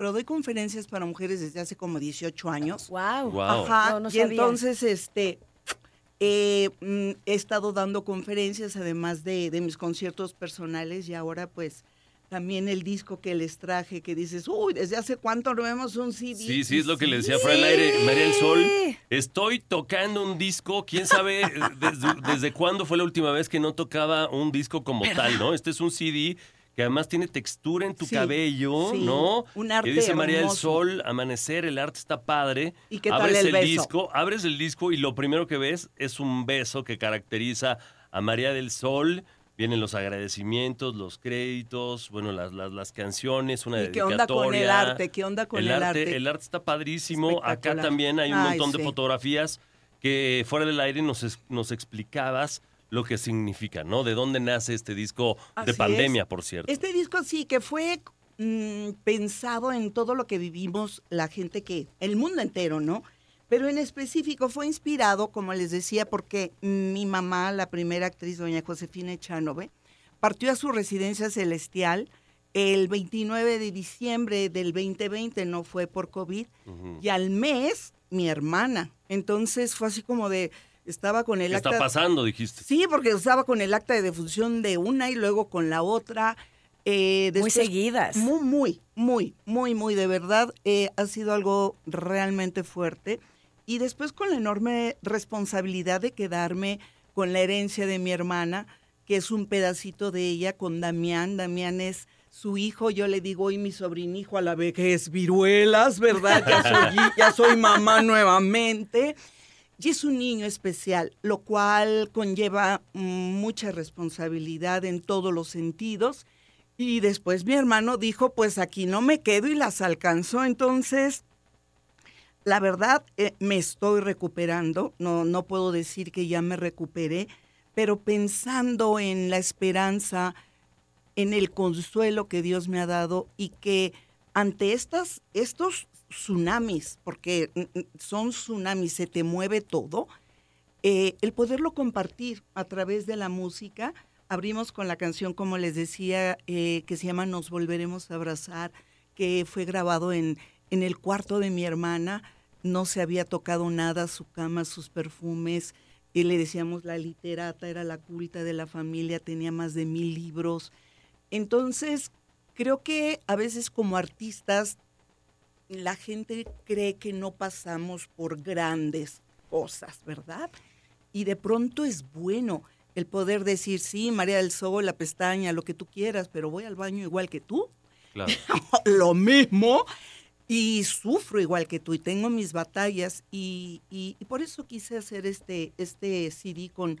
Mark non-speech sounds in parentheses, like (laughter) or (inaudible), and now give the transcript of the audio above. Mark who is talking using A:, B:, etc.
A: pero doy conferencias para mujeres desde hace como 18 años. Wow. Ajá. y entonces, este, eh, mm, he estado dando conferencias además de, mis conciertos personales y ahora pues también el disco que les traje, que dices, uy, ¿desde hace cuánto no vemos un CD?
B: Sí, sí, es lo que le decía sí. Fran Aire, María el Sol. Estoy tocando un disco, quién sabe eh, desde, cuándo fue la última vez que no tocaba un disco como tal, ¿no? Este es un CD que además tiene textura en tu cabello, ¿no? Un arte. Que dice María del Sol, amanecer, el arte está padre. ¿Y qué tal abres el, disco, abres el disco y lo primero que ves es un beso que caracteriza a María del Sol. Vienen los agradecimientos, los créditos, bueno, las, las, canciones, una ¿Y ¿Qué onda con el arte? ¿Qué onda con el, arte, El arte está padrísimo. Acá también hay un montón de fotografías que fuera del aire nos, nos explicabas lo que significa, ¿no? ¿De dónde nace este disco de pandemia, por cierto?
A: Este disco sí, que fue mm, pensado en todo lo que vivimos la gente que, el mundo entero, ¿no? Pero en específico fue inspirado, como les decía, porque mi mamá, la primera actriz, doña Josefina Echanove, partió a su residencia celestial el 29 de diciembre del 2020, no fue por COVID, y al mes mi hermana. Entonces fue así como de, estaba con el ¿Qué Está pasando, dijiste. Sí, porque estaba con el acta de defunción de una y luego con la otra. Eh, muy seguidas. Muy, muy, muy, muy, muy, de verdad. Eh, ha sido algo realmente fuerte. Y después con la enorme responsabilidad de quedarme con la herencia de mi hermana, que es un pedacito de ella, con Damián. Damián es su hijo, yo le digo hoy mi sobrinijo a la vez, que es viruelas, ¿verdad? Ya soy, ya soy mamá nuevamente y es un niño especial, lo cual conlleva mm, mucha responsabilidad en todos los sentidos. Y después mi hermano dijo, pues aquí no me quedo y las alcanzó. Entonces, la verdad, eh, me estoy recuperando, no, no puedo decir que ya me recuperé, pero pensando en la esperanza, en el consuelo que Dios me ha dado y que ante estas, estos tsunamis, porque mm, mm, son tsunamis, se te mueve todo, eh, el poderlo compartir a través de la música. Abrimos con la canción, como les decía, eh, que se llama Nos Volveremos a Abrazar, que fue grabado en, en el cuarto de mi hermana. No se había tocado nada, su cama, sus perfumes. Y le decíamos la literata, era la culta de la familia, tenía más de mil libros. Entonces, creo que a veces como artistas la gente cree que no pasamos por grandes cosas, ¿verdad? Y de pronto es bueno el poder decir, sí, María del Sol, la pestaña, lo que tú quieras, pero voy al baño igual que tú. Claro. (laughs) lo mismo. Y sufro igual que tú y tengo mis batallas y, por eso quise hacer este, este CD con,